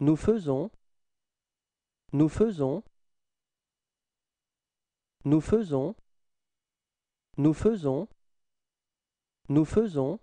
Nous faisons. Nous faisons. Nous faisons. Nous faisons. Nous faisons.